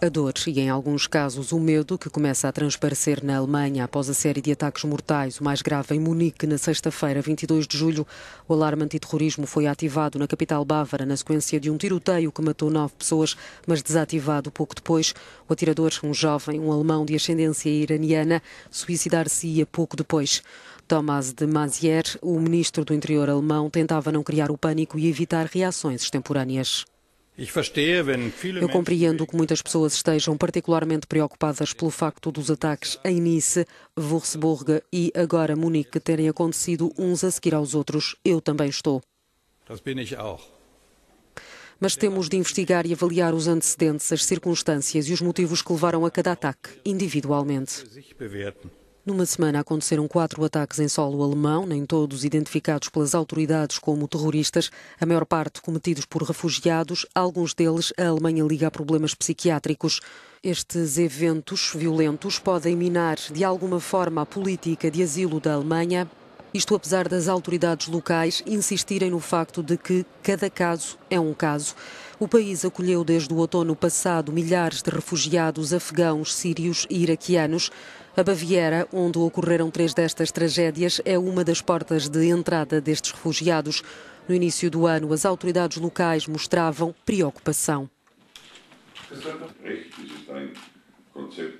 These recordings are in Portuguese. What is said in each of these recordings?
A dor e, em alguns casos, o medo que começa a transparecer na Alemanha após a série de ataques mortais, o mais grave em Munique, na sexta-feira, 22 de julho. O alarme antiterrorismo foi ativado na capital bávara na sequência de um tiroteio que matou nove pessoas, mas desativado pouco depois. O atirador, um jovem, um alemão de ascendência iraniana, suicidar-se-ia pouco depois. Thomas de Mazier, o ministro do interior alemão, tentava não criar o pânico e evitar reações extemporâneas. Eu compreendo que muitas pessoas estejam particularmente preocupadas pelo facto dos ataques em Nice, Würzburg e agora Munique terem acontecido uns a seguir aos outros. Eu também estou. Mas temos de investigar e avaliar os antecedentes, as circunstâncias e os motivos que levaram a cada ataque, individualmente. Numa semana aconteceram quatro ataques em solo alemão, nem todos identificados pelas autoridades como terroristas, a maior parte cometidos por refugiados, alguns deles a Alemanha liga a problemas psiquiátricos. Estes eventos violentos podem minar de alguma forma a política de asilo da Alemanha isto apesar das autoridades locais insistirem no facto de que cada caso é um caso. O país acolheu desde o outono passado milhares de refugiados afegãos, sírios e iraquianos. A Baviera, onde ocorreram três destas tragédias, é uma das portas de entrada destes refugiados. No início do ano, as autoridades locais mostravam preocupação. É,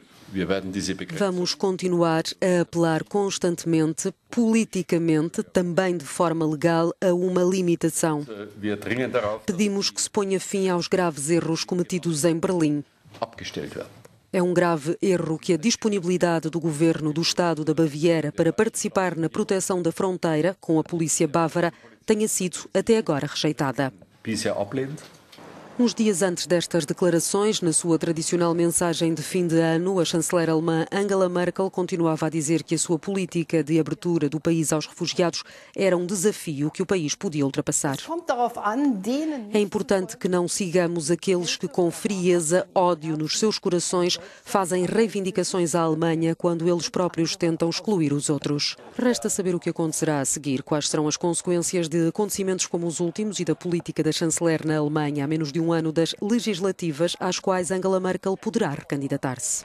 Vamos continuar a apelar constantemente, politicamente, também de forma legal, a uma limitação. Pedimos que se ponha fim aos graves erros cometidos em Berlim. Ah, é, é um grave erro que a disponibilidade do governo do Estado da Baviera para participar na proteção da fronteira com a polícia bávara tenha sido até agora rejeitada. Uns dias antes destas declarações, na sua tradicional mensagem de fim de ano, a chanceler alemã Angela Merkel continuava a dizer que a sua política de abertura do país aos refugiados era um desafio que o país podia ultrapassar. É importante que não sigamos aqueles que, com frieza, ódio nos seus corações, fazem reivindicações à Alemanha quando eles próprios tentam excluir os outros. Resta saber o que acontecerá a seguir, quais serão as consequências de acontecimentos como os últimos e da política da chanceler na Alemanha há menos de um ano das legislativas às quais Angela Merkel poderá recandidatar-se.